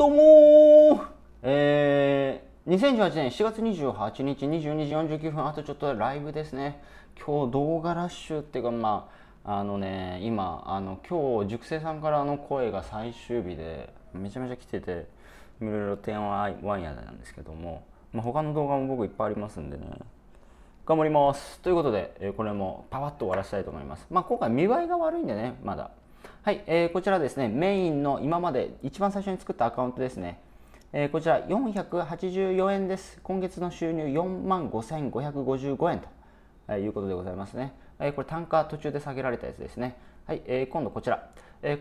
どうもえー、2018年7月28日22時49分あとちょっとライブですね今日動画ラッシュっていうかまああのね今あの今日熟成さんからの声が最終日でめちゃめちゃ来てていろいろ点はワやヤなんですけども、まあ、他の動画も僕いっぱいありますんでね頑張りますということで、えこれもパワッと終わらせたいと思いますまあ今回見栄えが悪いんでねまだはい、えー、こちらですね、メインの今まで一番最初に作ったアカウントですね。えー、こちら484円です。今月の収入4万5555円ということでございますね。えー、これ単価途中で下げられたやつですね。はい、えー、今度こちら。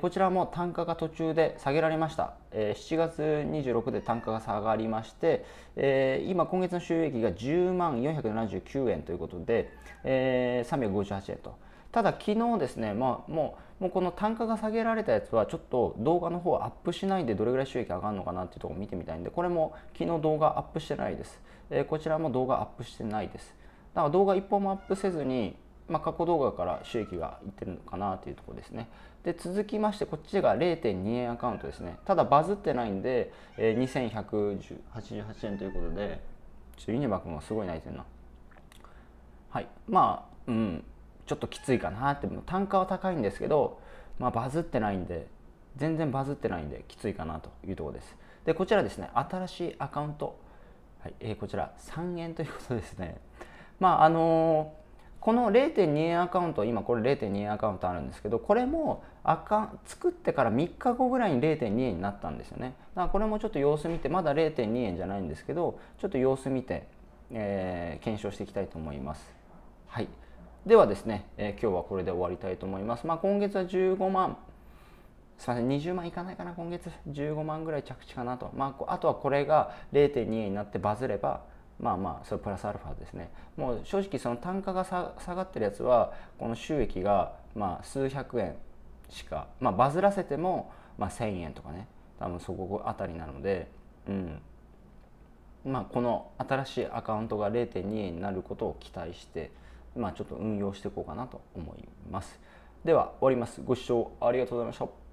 こちらも単価が途中で下げられました、7月26で単価が下がりまして、今今月の収益が10万479円ということで、358円とただ昨日ですね、まあ、もうもうこの単価が下げられたやつはちょっと動画の方アップしないでどれぐらい収益上がるのかなっていうところを見てみたいんでこれも昨日動画アップしてないです、こちらも動画アップしてないですだから動画一本もアップせずにまあ、過去動画から収益がいってるのかなというところですね。で続きましてこっちが0.2円アカウントですね。ただバズってないんで、えー、2188円ということでちょっとユニバ君はすごい泣いてるな。はいまあうんちょっときついかなって単価は高いんですけど、まあ、バズってないんで全然バズってないんできついかなというところです。でこちらですね新しいアカウント、はいえー、こちら3円ということですね。まああのーこの0.2円アカウント今これ0.2円アカウントあるんですけどこれも赤作ってから3日後ぐらいに0.2円になったんですよねだからこれもちょっと様子見てまだ0.2円じゃないんですけどちょっと様子見て、えー、検証していきたいと思いますはいではですね、えー、今日はこれで終わりたいと思います、まあ、今月は15万すみません20万いかないかな今月15万ぐらい着地かなと、まあ、あとはこれが0.2円になってバズればまあまあそれプラスアルファですねもう正直その単価が下がってるやつはこの収益がまあ数百円しか、まあ、バズらせてもまあ1,000円とかね多分そこあたりなので、うんまあ、この新しいアカウントが0.2円になることを期待して、まあ、ちょっと運用していこうかなと思います。では終わります。ご視聴ありがとうございました。